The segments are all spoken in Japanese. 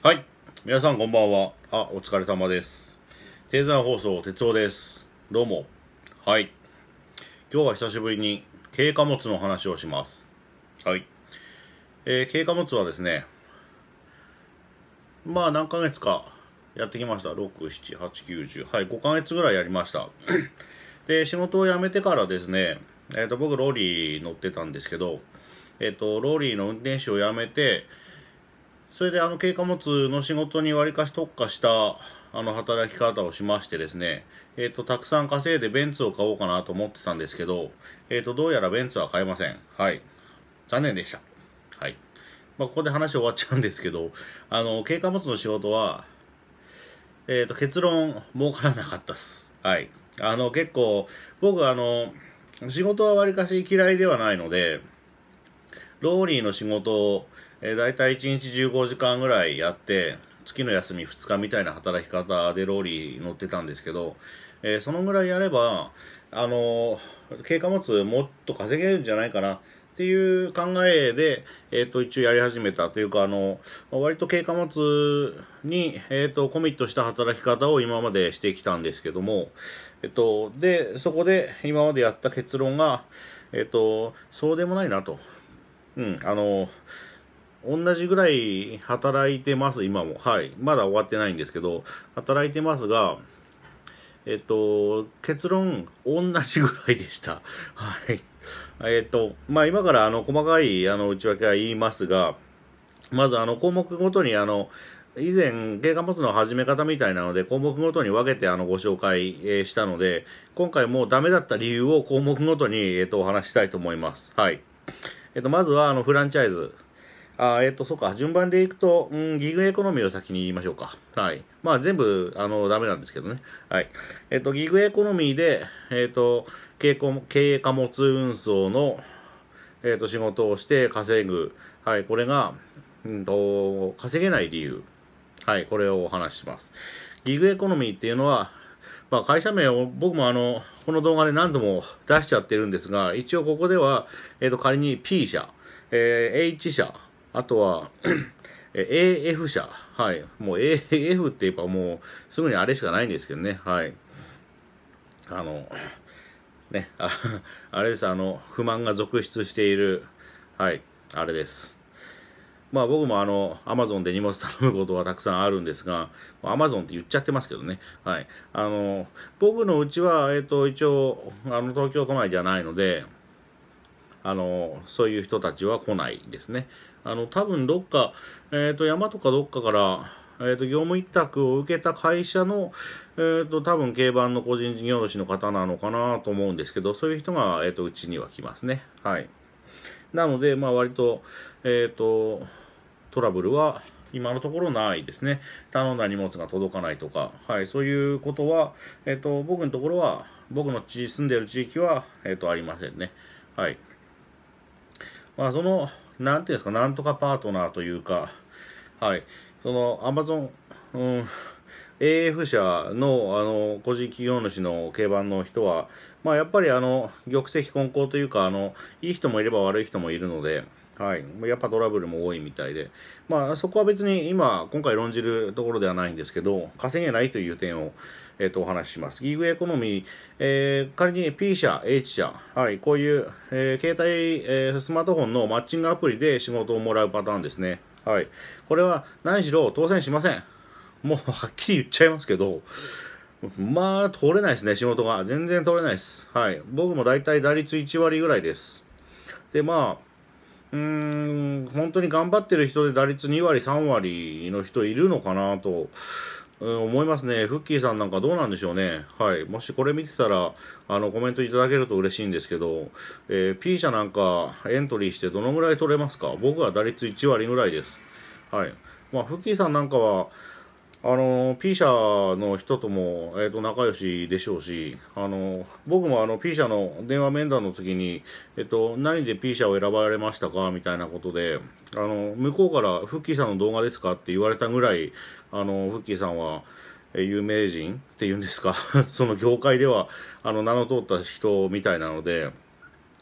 はい。皆さんこんばんは。あ、お疲れ様です。定山放送、哲夫です。どうも。はい。今日は久しぶりに軽貨物の話をします。はい。えー、軽貨物はですね、まあ何ヶ月かやってきました。6、7、8、9、10。はい、5ヶ月ぐらいやりました。で、仕事を辞めてからですね、えっ、ー、と、僕ローリー乗ってたんですけど、えっ、ー、と、ローリーの運転手を辞めて、それであの軽貨物の仕事にわりかし特化したあの働き方をしましてですね、えっ、ー、と、たくさん稼いでベンツを買おうかなと思ってたんですけど、えっ、ー、と、どうやらベンツは買えません。はい。残念でした。はい。まあ、ここで話終わっちゃうんですけど、あの、軽貨物の仕事は、えっ、ー、と、結論、儲からなかったっす。はい。あの、結構、僕、あの、仕事はわりかし嫌いではないので、ローリーの仕事を、えー、大体1日15時間ぐらいやって、月の休み2日みたいな働き方でローリー乗ってたんですけど、えー、そのぐらいやれば、あのー、経過物もっと稼げるんじゃないかなっていう考えで、えっ、ー、と、一応やり始めたというか、あの、割と経過物に、えっ、と、コミットした働き方を今までしてきたんですけども、えっ、と、で、そこで今までやった結論が、えっ、と、そうでもないなと。うん、あの、同じぐらい働いてます、今も。はい。まだ終わってないんですけど、働いてますが、えっと、結論、同じぐらいでした。はい。えっと、まあ、今から、あの、細かい、あの、内訳は言いますが、まず、あの、項目ごとに、あの、以前、経過持の始め方みたいなので、項目ごとに分けてあのご紹介、したので、今回もうダメだった理由を項目ごとに、えっとお話したいと思います。はい。えっと、まずはあのフランチャイズ。あえっと、そうか、順番でいくと、うん、ギグエコノミーを先に言いましょうか。はい。まあ、全部、あの、ダメなんですけどね。はい。えっと、ギグエコノミーで、えっと、経営貨物運送の、えっと、仕事をして稼ぐ。はい。これが、うんと、稼げない理由。はい。これをお話しします。ギグエコノミーっていうのは、まあ、会社名を僕もあのこの動画で何度も出しちゃってるんですが、一応ここでは、えー、と仮に P 社、えー、H 社、あとは AF 社、はい、もう AF って言えばもうすぐにあれしかないんですけどね、はい。あの、ね、ああれです、あの、不満が続出している、はい、あれです。まあ僕もあの、アマゾンで荷物頼むことはたくさんあるんですが、アマゾンって言っちゃってますけどね。はい。あの、僕のうちは、えっ、ー、と、一応、あの、東京都内じゃないので、あの、そういう人たちは来ないですね。あの、多分どっか、えっ、ー、と、山とかどっかから、えっ、ー、と、業務委託を受けた会社の、えっ、と、多分、競馬の個人事業主の方なのかなと思うんですけど、そういう人が、えっ、と、うちには来ますね。はい。なので、まあ、割と、えっ、ー、と、トラブルは今のところないですね。頼んだ荷物が届かないとか、はい、そういうことは、えっ、ー、と、僕のところは、僕の住んでいる地域は、えっ、ー、と、ありませんね。はい。まあ、その、なんていうんですか、なんとかパートナーというか、はい、その、アマゾン、うん、AF 社のあの個人企業主の競馬の人は、まあ、やっぱりあの玉石混交というかあのいい人もいれば悪い人もいるので。はい、やっぱトラブルも多いみたいで、まあ、そこは別に今、今回論じるところではないんですけど、稼げないという点を、えー、とお話しします。ギグエコノミー、えー、仮に P 社、H 社、はい、こういう、えー、携帯、えー、スマートフォンのマッチングアプリで仕事をもらうパターンですね。はい、これは何しろ当選しません。もうはっきり言っちゃいますけど、まあ、取れないですね、仕事が。全然取れないです。はい。僕も大体打率1割ぐらいです。で、まあ、うーん、本当に頑張ってる人で打率2割、3割の人いるのかなと、うん、思いますね。フッキーさんなんかどうなんでしょうね。はい。もしこれ見てたら、あの、コメントいただけると嬉しいんですけど、えー、P 社なんかエントリーしてどのぐらい取れますか僕は打率1割ぐらいです。はい。まあ、フッキーさんなんかは、あの P 社の人とも、えーと、と仲良しでしょうし、あの僕もあの P 社の電話面談の時に、えっ、ー、と何で P 社を選ばれましたかみたいなことであの向こうからフッキーさんの動画ですかって言われたぐらいあのフッキーさんは、えー、有名人っていうんですか その業界ではあの名の通った人みたいなので。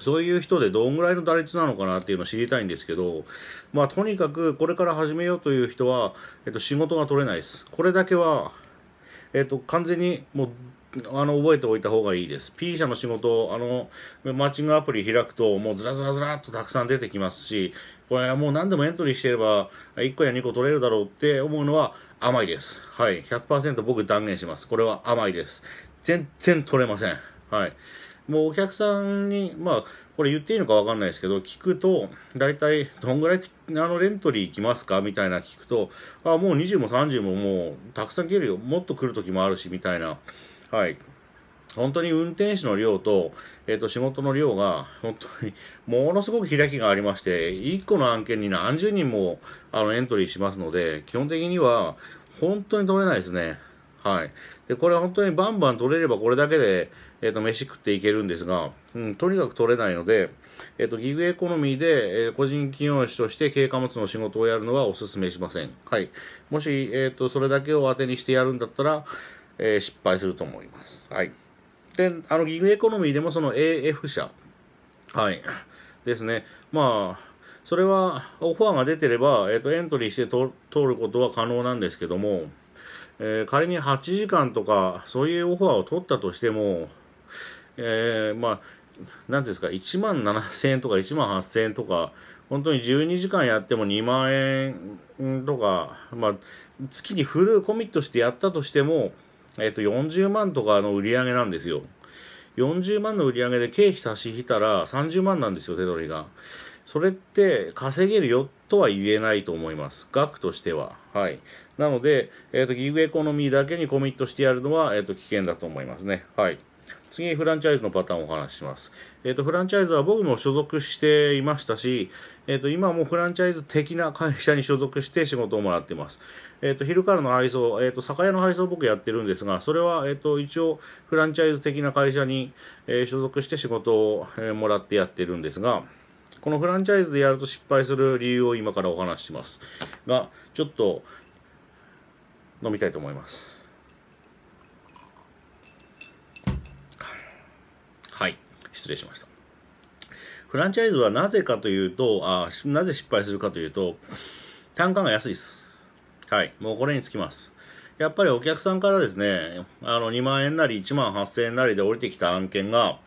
そういう人でどんぐらいの打率なのかなっていうのを知りたいんですけど、まあとにかくこれから始めようという人は、えっと、仕事が取れないです。これだけは、えっと、完全にもう、あの、覚えておいた方がいいです。P 社の仕事、あの、マッチングアプリ開くと、もうずらずらずらっとたくさん出てきますし、これはもう何でもエントリーしてれば、1個や2個取れるだろうって思うのは甘いです。はい。100%僕断言します。これは甘いです。全然取れません。はい。もうお客さんに、まあ、これ言っていいのかわかんないですけど、聞くと、大体、どんぐらい、あの、レントリー行きますかみたいな聞くと、あ、もう20も30ももう、たくさん来るよ。もっと来る時もあるし、みたいな。はい。本当に運転手の量と、えっ、ー、と、仕事の量が、本当に、ものすごく開きがありまして、1個の案件に何十人も、あの、エントリーしますので、基本的には、本当に取れないですね。はい、でこれ本当にバンバン取れればこれだけで、えーと、飯食っていけるんですが、うん、とにかく取れないので、えーと、ギグエコノミーで、えー、個人企業主として軽貨物の仕事をやるのはお勧めしません、はい、もし、えーと、それだけを当てにしてやるんだったら、えー、失敗すると思います、はい、であのギグエコノミーでもその AF 社、はい、ですねまあそれはオファーが出てれば、えー、とエントリーして通ることは可能なんですけども、えー、仮に8時間とかそういうオファーを取ったとしても、えー、まあ何ですか1万7000円とか1万8000円とか本当に12時間やっても2万円とか、まあ、月にフルコミットしてやったとしても、えっと、40万とかの売り上げなんですよ。40万の売り上げで経費差し引いたら30万なんですよ、手取りが。それって稼げるよとは言えないと思います。額としては。はい。なので、えーと、ギグエコノミーだけにコミットしてやるのは、えーと、危険だと思いますね。はい。次、フランチャイズのパターンをお話しします。えっ、ー、と、フランチャイズは僕も所属していましたし、えっ、ー、と、今もフランチャイズ的な会社に所属して仕事をもらっています。えっ、ー、と、昼からの配送、えっ、と、酒屋の配送僕やってるんですが、それは、えっ、と、一応、フランチャイズ的な会社に、え所属して仕事を、えもらってやってるんですが、このフランチャイズでやると失敗する理由を今からお話しします。が、ちょっと、飲みたいと思いますはい失礼しましたフランチャイズはなぜかというとあなぜ失敗するかというと単価が安いですはいもうこれにつきますやっぱりお客さんからですね、あの2万円なり1万8000円なりで降りてきた案件が、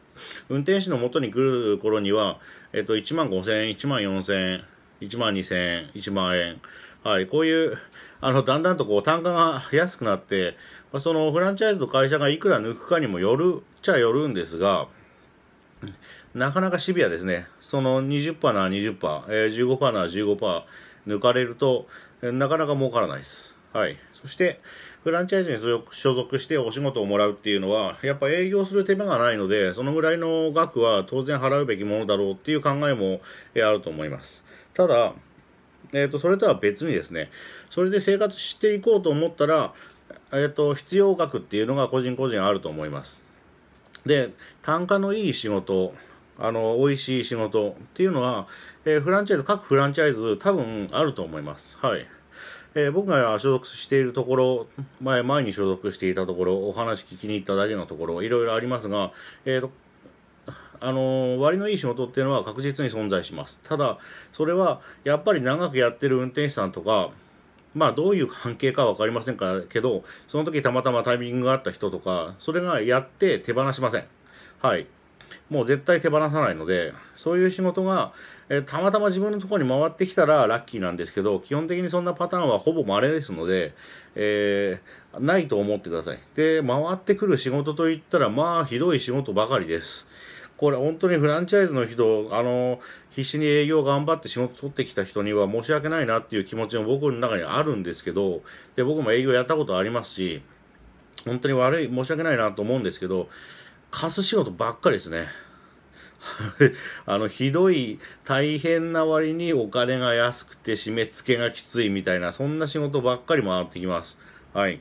運転手の元に来る頃には、えっと、1万5000円、1万4000円、1万2000円、1万円。はい、こういう、あの、だんだんとこう単価が安くなって、まあ、そのフランチャイズと会社がいくら抜くかにもよるっちゃよるんですが、なかなかシビアですね。その20%なら20%、えー、15%なら15%抜かれると、なかなか儲からないです。はい。そして、フランチャイズに所属してお仕事をもらうっていうのは、やっぱ営業する手間がないので、そのぐらいの額は当然払うべきものだろうっていう考えもあると思います。ただ、えっ、ー、と、それとは別にですね、それで生活していこうと思ったら、えっ、ー、と、必要額っていうのが個人個人あると思います。で、単価のいい仕事、あの、美味しい仕事っていうのは、えー、フランチャイズ、各フランチャイズ多分あると思います。はい。えー、僕が所属しているところ前前に所属していたところお話聞きに行っただけのところいろいろありますが、えーとあのー、割のいい仕事っていうのは確実に存在しますただそれはやっぱり長くやってる運転手さんとかまあどういう関係か分かりませんかけどその時たまたまタイミングがあった人とかそれがやって手放しませんはいもう絶対手放さないので、そういう仕事が、えー、たまたま自分のところに回ってきたらラッキーなんですけど、基本的にそんなパターンはほぼ稀ですので、えー、ないと思ってください。で、回ってくる仕事といったら、まあ、ひどい仕事ばかりです。これ本当にフランチャイズの人、あの、必死に営業頑張って仕事取ってきた人には申し訳ないなっていう気持ちも僕の中にあるんですけど、で、僕も営業やったことありますし、本当に悪い、申し訳ないなと思うんですけど、カス仕事ばっかりですね。あのひどい大変な割にお金が安くて締め付けがきついみたいなそんな仕事ばっかり回ってきます。はい。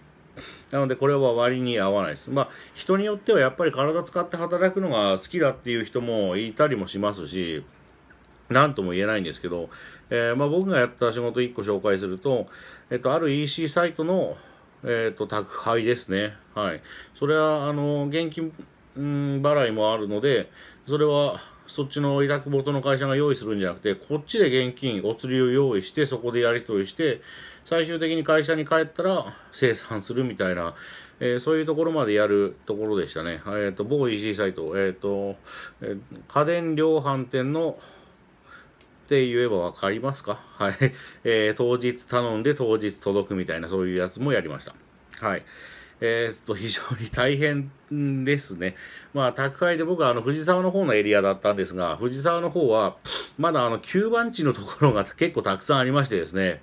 なのでこれは割に合わないです。まあ人によってはやっぱり体使って働くのが好きだっていう人もいたりもしますし、何とも言えないんですけど、えー、まあ、僕がやった仕事1個紹介すると、えっと、ある EC サイトの、えっと、宅配ですね。はい。それは、あの、現金うん払いもあるので、それはそっちの委託元の会社が用意するんじゃなくて、こっちで現金、お釣りを用意して、そこでやり取りして、最終的に会社に帰ったら生産するみたいな、えー、そういうところまでやるところでしたね。えっ、ー、と、某 EC サイト、えっ、ー、と、え家電量販店のって言えば分かりますかはい。え当日頼んで当日届くみたいな、そういうやつもやりました。はい。えー、っと、非常に大変ですね。まあ、宅配で僕はあの、藤沢の方のエリアだったんですが、藤沢の方は、まだあの、9番地のところが結構たくさんありましてですね、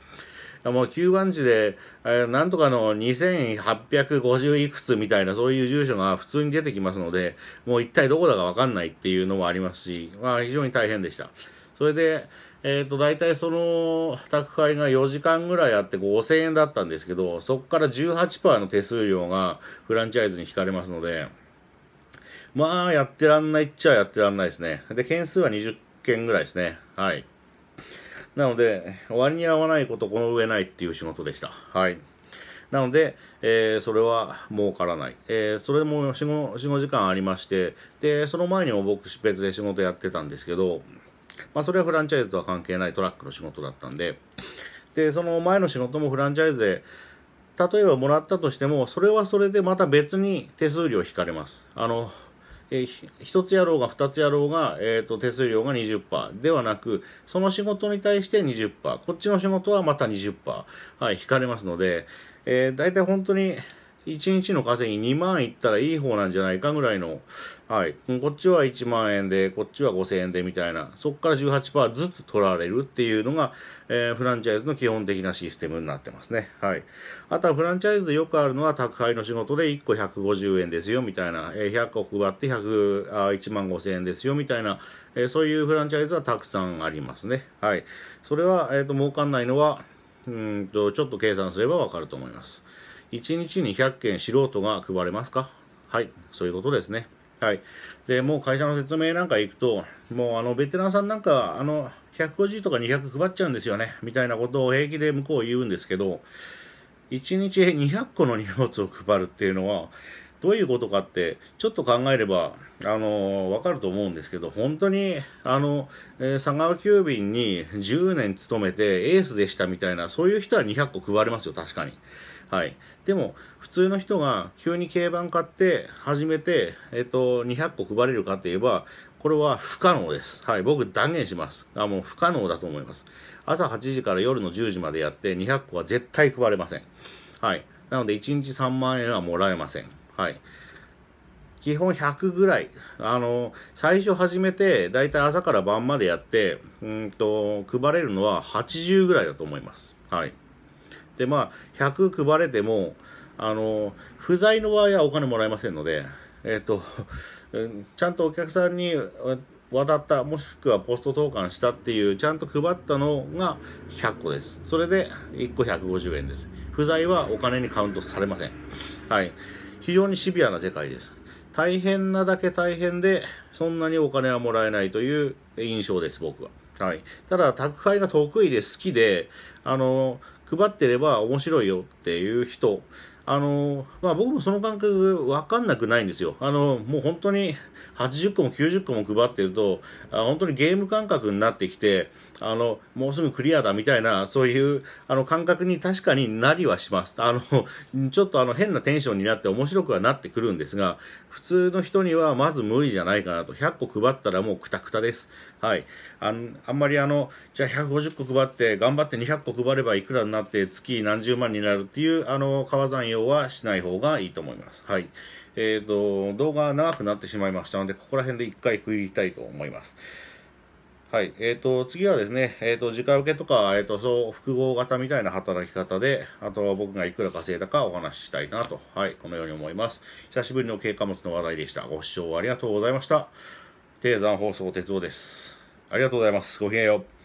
もう9番地で、えー、なんとかの2850いくつみたいな、そういう住所が普通に出てきますので、もう一体どこだかわかんないっていうのもありますし、まあ、非常に大変でした。それで、えっ、ー、と、大体その宅配が4時間ぐらいあって5000円だったんですけど、そこから18%の手数料がフランチャイズに引かれますので、まあ、やってらんないっちゃやってらんないですね。で、件数は20件ぐらいですね。はい。なので、割に合わないことこの上ないっていう仕事でした。はい。なので、えー、それは儲からない。えー、それも4、5時間ありまして、で、その前にも僕別で仕事やってたんですけど、まあ、それはフランチャイズとは関係ないトラックの仕事だったんで、で、その前の仕事もフランチャイズで、例えばもらったとしても、それはそれでまた別に手数料引かれます。あの、えー、1つやろうが2つやろうが、えーと、と手数料が20%ではなくその仕事に対して20%こっちの仕事はまた20%、はい、引かれますので、えー、大体本当に1日の稼ぎ2万いったらいい方なんじゃないかぐらいの、はい、こっちは1万円で、こっちは5000円でみたいな、そこから18%ずつ取られるっていうのが、えー、フランチャイズの基本的なシステムになってますね。はい。あとはフランチャイズでよくあるのは宅配の仕事で1個150円ですよみたいな、えー、100個配って100あ1万5000円ですよみたいな、えー、そういうフランチャイズはたくさんありますね。はい。それは、えっ、ー、と、儲かんないのは、うんと、ちょっと計算すればわかると思います。1日に100件素人が配れますかはい、そういうことですね。はい。で、もう会社の説明なんか行くと、もうあの、ベテランさんなんか、あの、150とか200配っちゃうんですよね、みたいなことを平気で向こう言うんですけど、1日200個の荷物を配るっていうのは、どういうことかって、ちょっと考えれば、あのー、わかると思うんですけど、本当に、あの、えー、佐川急便に10年勤めてエースでしたみたいな、そういう人は200個配りますよ、確かに。はい、でも普通の人が急に競馬買って始めて、えっと、200個配れるかといえばこれは不可能です。はい、僕断言します。あもう不可能だと思います。朝8時から夜の10時までやって200個は絶対配れません。はい、なので1日3万円はもらえません。はい、基本100ぐらい。あの、最初始めて、だいたい朝から晩までやって、うんと、配れるのは80ぐらいだと思います。はい。でまあ100配れてもあの不在の場合はお金もらえませんので、えっ、とちゃんとお客さんに渡ったもしくはポスト投函したっていうちゃんと配ったのが100個ですそれで1個150円です不在はお金にカウントされませんはい非常にシビアな世界です大変なだけ大変でそんなにお金はもらえないという印象です僕ははいただ宅配が得意で好きであの配ってれば面白いよっていう人、あの、まあ、僕もその感覚わかんなくないんですよ。あの、もう本当に80個も90個も配ってると、あ本当にゲーム感覚になってきて、あの、もうすぐクリアだみたいな、そういう、あの、感覚に確かになりはします。あの、ちょっとあの、変なテンションになって面白くはなってくるんですが、普通の人にはまず無理じゃないかなと。100個配ったらもうクタクタです。はい、あんあんまりあのじゃあ150個配って頑張って200個配ればいくらになって月何十万になるっていうあの川山用はしない方がいいと思います。はいえーと、動画長くなってしまいましたのでここら辺で1回区切りたいと思います。はい。えっ、ー、と、次はですね、えっ、ー、と、自家受けとか、えっ、ー、と、そう、複合型みたいな働き方で、あとは僕がいくら稼いだかお話ししたいなと、はい、このように思います。久しぶりの経過物の話題でした。ご視聴ありがとうございました。低山放送鉄道です。ありがとうございます。ごきげんよう。